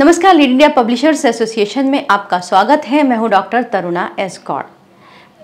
नमस्कार lead India publishers association में आपका स्वागत है मैं हूं डॉक्टर तरुणा एस गौड़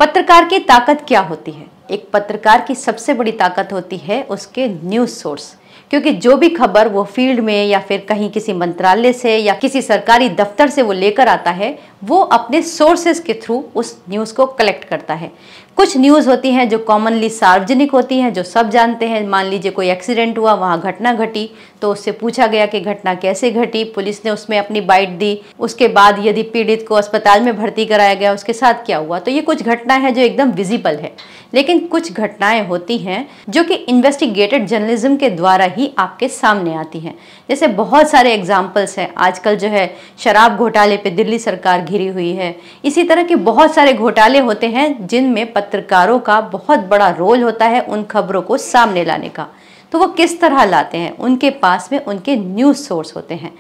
पत्रकार की ताकत क्या होती है एक पत्रकार की सबसे बड़ी ताकत होती है उसके न्यूज़ सोर्स क्योंकि जो भी खबर वो फील्ड में या फिर कहीं किसी मंत्रालय से या किसी सरकारी दफ्तर से वो लेकर आता है वो अपने सोर्सेज के थ्रू उस न्यूज़ को कलेक्ट करता है कुछ न्यूज़ होती हैं जो कॉमनली सार्वजनिक होती हैं जो सब जानते हैं मान लीजिए कोई एक्सीडेंट हुआ वहाँ घटना घटी तो उससे पूछा गया कि घटना कैसे घटी पुलिस ने उसमें अपनी बाइट दी उसके बाद यदि पीड़ित को अस्पताल में भर्ती कराया गया उसके साथ क्या हुआ तो ये कुछ घटनाएं हैं जो एकदम विजिबल है लेकिन कुछ घटनाएं होती हैं जो कि इन्वेस्टिगेटेड जर्नलिज्म के द्वारा ही आपके सामने आती हैं जैसे बहुत सारे एग्जाम्पल्स हैं आजकल जो है शराब घोटाले पर दिल्ली सरकार घिरी हुई है इसी तरह के बहुत सारे घोटाले होते हैं जिनमें पत्रकारों का बहुत बड़ा रोल होता है उन खबरों को सामने लाने का तो वो किस तरह लाते हैं उनके पास में उनके न्यूज़ सोर्स होते हैं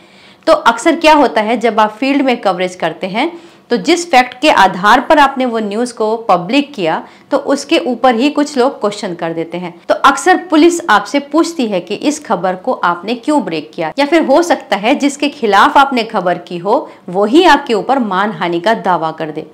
तो अक्सर क्या होता है जब आप फील्ड में कवरेज करते हैं तो जिस फैक्ट के आधार पर आपने वो न्यूज़ को पब्लिक किया तो उसके ऊपर ही कुछ लोग क्वेश्चन कर देते हैं तो अक्सर पुलिस आपसे पूछती है कि इस खबर को आपने क्यों ब्रेक किया या फिर हो सकता है जिसके खिलाफ आपने खबर की हो वही आपके ऊपर मानहानि का दावा कर दे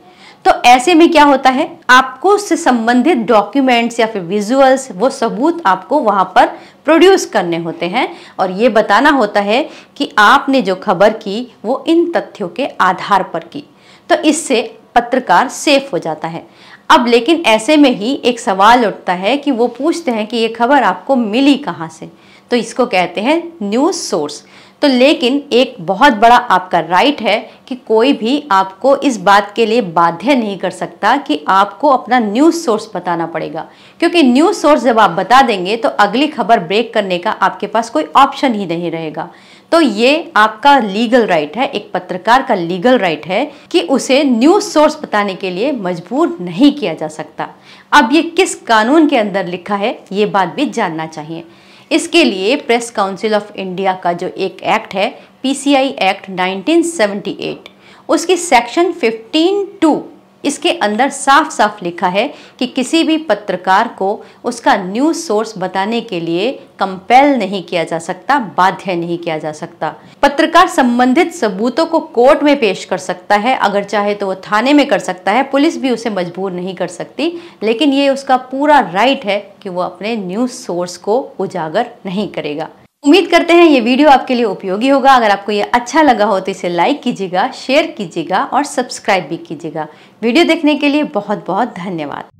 तो ऐसे में क्या होता है आपको उससे संबंधित डॉक्यूमेंट्स या फिर विजुअल्स वो सबूत आपको वहां पर प्रोड्यूस करने होते हैं और ये बताना होता है कि आपने जो खबर की वो इन तथ्यों के आधार पर की तो इससे पत्रकार सेफ हो जाता है अब लेकिन ऐसे में ही एक सवाल उठता है कि वो पूछते हैं कि ये खबर आपको मिली कहाँ से तो इसको कहते हैं न्यूज़ सोर्स तो लेकिन एक बहुत बड़ा आपका राइट है कि कोई भी आपको इस बात के लिए बाध्य नहीं कर सकता कि आपको अपना न्यूज़ सोर्स बताना पड़ेगा क्योंकि न्यूज़ सोर्स जब आप बता देंगे तो अगली खबर ब्रेक करने का आपके पास कोई ऑप्शन ही नहीं रहेगा तो ये आपका लीगल राइट है एक पत्रकार का लीगल राइट है कि उसे न्यूज़ सोर्स बताने के लिए मजबूर नहीं किया जा सकता अब ये किस कानून के अंदर लिखा है ये बात भी जानना चाहिए इसके लिए प्रेस काउंसिल ऑफ इंडिया का जो एक एक्ट है पीसीआई एक्ट 1978 उसकी सेक्शन 15 टू इसके अंदर साफ साफ लिखा है कि किसी भी पत्रकार को उसका न्यूज़ सोर्स बताने के लिए कंपेल नहीं किया जा सकता बाध्य नहीं किया जा सकता पत्रकार संबंधित सबूतों को कोर्ट में पेश कर सकता है अगर चाहे तो वो थाने में कर सकता है पुलिस भी उसे मजबूर नहीं कर सकती लेकिन ये उसका पूरा राइट है कि वो अपने न्यूज़ सोर्स को उजागर नहीं करेगा उम्मीद करते हैं ये वीडियो आपके लिए उपयोगी होगा अगर आपको ये अच्छा लगा हो तो इसे लाइक कीजिएगा शेयर कीजिएगा और सब्सक्राइब भी कीजिएगा वीडियो देखने के लिए बहुत बहुत धन्यवाद